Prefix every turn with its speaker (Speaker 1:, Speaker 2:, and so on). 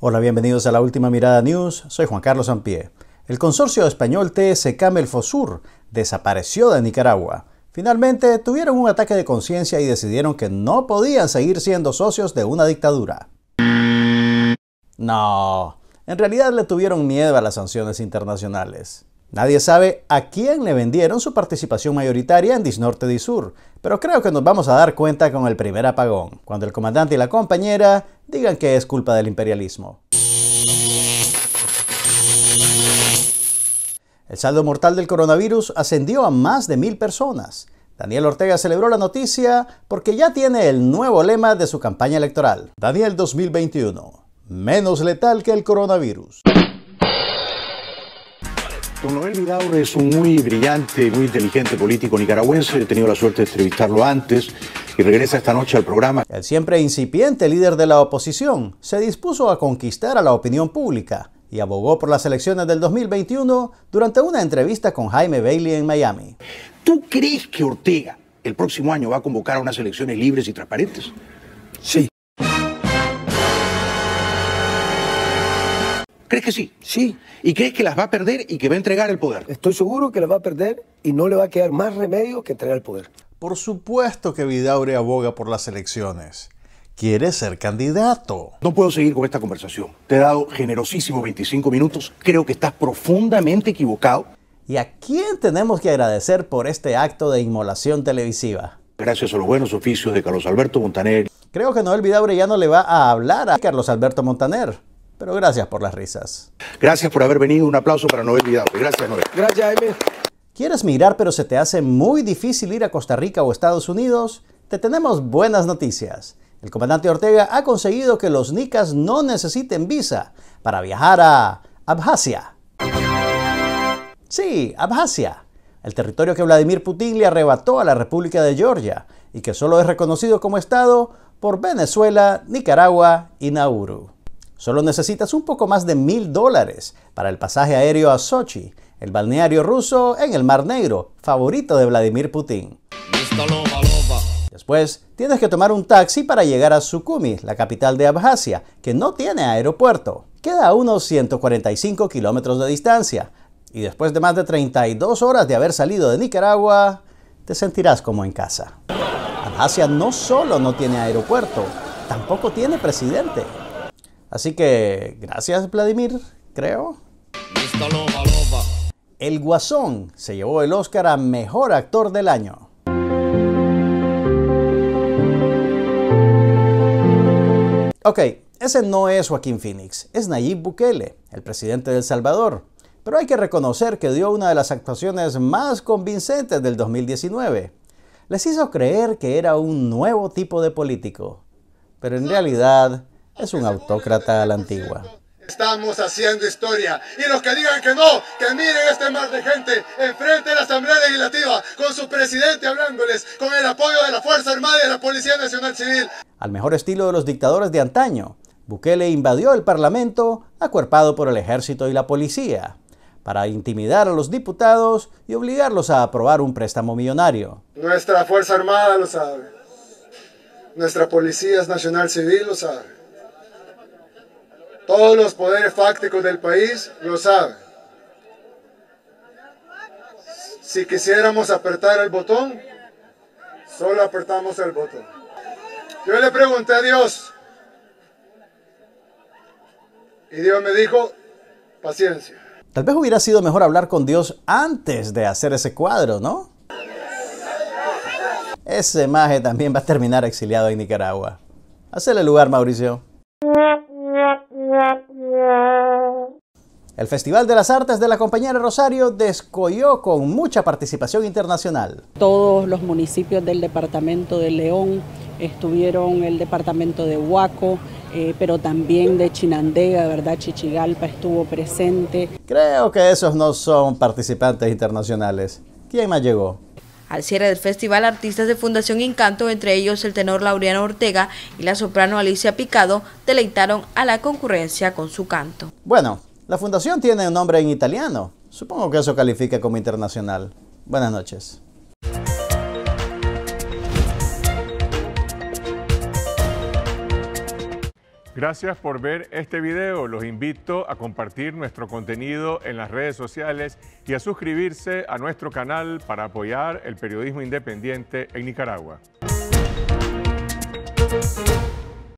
Speaker 1: Hola, bienvenidos a la última mirada news. Soy Juan Carlos Ampie. El consorcio español TSK Melfosur desapareció de Nicaragua. Finalmente tuvieron un ataque de conciencia y decidieron que no podían seguir siendo socios de una dictadura. No, en realidad le tuvieron miedo a las sanciones internacionales. Nadie sabe a quién le vendieron su participación mayoritaria en Disnorte Sur, pero creo que nos vamos a dar cuenta con el primer apagón, cuando el comandante y la compañera digan que es culpa del imperialismo. El saldo mortal del coronavirus ascendió a más de mil personas. Daniel Ortega celebró la noticia porque ya tiene el nuevo lema de su campaña electoral. Daniel 2021, menos letal que el coronavirus. Don Noel Vidaurre es un muy brillante, y muy inteligente político nicaragüense. He tenido la suerte de entrevistarlo antes y regresa esta noche al programa. El siempre incipiente líder de la oposición se dispuso a conquistar a la opinión pública y abogó por las elecciones del 2021 durante una entrevista con Jaime Bailey en Miami. ¿Tú crees que Ortega el próximo año va a convocar a unas elecciones libres y transparentes? Sí. ¿Crees que sí? Sí. ¿Y crees que las va a perder y que va a entregar el poder? Estoy seguro que las va a perder y no le va a quedar más remedio que entregar el poder. Por supuesto que Vidaure aboga por las elecciones. Quiere ser candidato. No puedo seguir con esta conversación. Te he dado generosísimos 25 minutos. Creo que estás profundamente equivocado. ¿Y a quién tenemos que agradecer por este acto de inmolación televisiva? Gracias a los buenos oficios de Carlos Alberto Montaner. Creo que Noel Vidaure ya no le va a hablar a Carlos Alberto Montaner. Pero gracias por las risas. Gracias por haber venido. Un aplauso para Noel Vidal. Gracias, Noel. Gracias, Jaime. ¿Quieres migrar pero se te hace muy difícil ir a Costa Rica o Estados Unidos? Te tenemos buenas noticias. El comandante Ortega ha conseguido que los nicas no necesiten visa para viajar a Abjasia. Sí, Abjasia, el territorio que Vladimir Putin le arrebató a la República de Georgia y que solo es reconocido como Estado por Venezuela, Nicaragua y Nauru. Solo necesitas un poco más de mil dólares para el pasaje aéreo a Sochi, el balneario ruso en el Mar Negro, favorito de Vladimir Putin. Después, tienes que tomar un taxi para llegar a sukumi la capital de Abjasia, que no tiene aeropuerto. Queda a unos 145 kilómetros de distancia. Y después de más de 32 horas de haber salido de Nicaragua, te sentirás como en casa. Abjasia no solo no tiene aeropuerto, tampoco tiene presidente. Así que gracias Vladimir, creo. El Guasón se llevó el Oscar a Mejor Actor del Año. Ok, ese no es Joaquín Phoenix, es Nayib Bukele, el presidente de El Salvador. Pero hay que reconocer que dio una de las actuaciones más convincentes del 2019. Les hizo creer que era un nuevo tipo de político. Pero en realidad es un autócrata a la antigua.
Speaker 2: Estamos haciendo historia. Y los que digan que no, que miren este mar de gente enfrente de la Asamblea Legislativa, con su presidente hablándoles, con el apoyo de la Fuerza Armada y de la Policía Nacional Civil.
Speaker 1: Al mejor estilo de los dictadores de antaño, Bukele invadió el Parlamento, acuerpado por el ejército y la policía, para intimidar a los diputados y obligarlos a aprobar un préstamo millonario.
Speaker 2: Nuestra Fuerza Armada lo sabe. Nuestra Policía Nacional Civil lo sabe todos los poderes fácticos del país lo saben. Si quisiéramos apretar el botón, solo apretamos el botón. Yo le pregunté a Dios y Dios me dijo, paciencia.
Speaker 1: Tal vez hubiera sido mejor hablar con Dios antes de hacer ese cuadro, ¿no? Ese maje también va a terminar exiliado en Nicaragua. Hacele lugar, Mauricio. El Festival de las Artes de la Compañera de Rosario descolló con mucha participación internacional. Todos los municipios del departamento de León estuvieron, el departamento de Huaco, eh, pero también de Chinandega, ¿verdad? Chichigalpa estuvo presente. Creo que esos no son participantes internacionales. ¿Quién más llegó? Al cierre del festival, artistas de Fundación Encanto, entre ellos el tenor Laureano Ortega y la soprano Alicia Picado, deleitaron a la concurrencia con su canto. Bueno, la fundación tiene un nombre en italiano. Supongo que eso califica como internacional. Buenas noches.
Speaker 2: Gracias por ver este video. Los invito a compartir nuestro contenido en las redes sociales y a suscribirse a nuestro canal para apoyar el periodismo independiente en Nicaragua.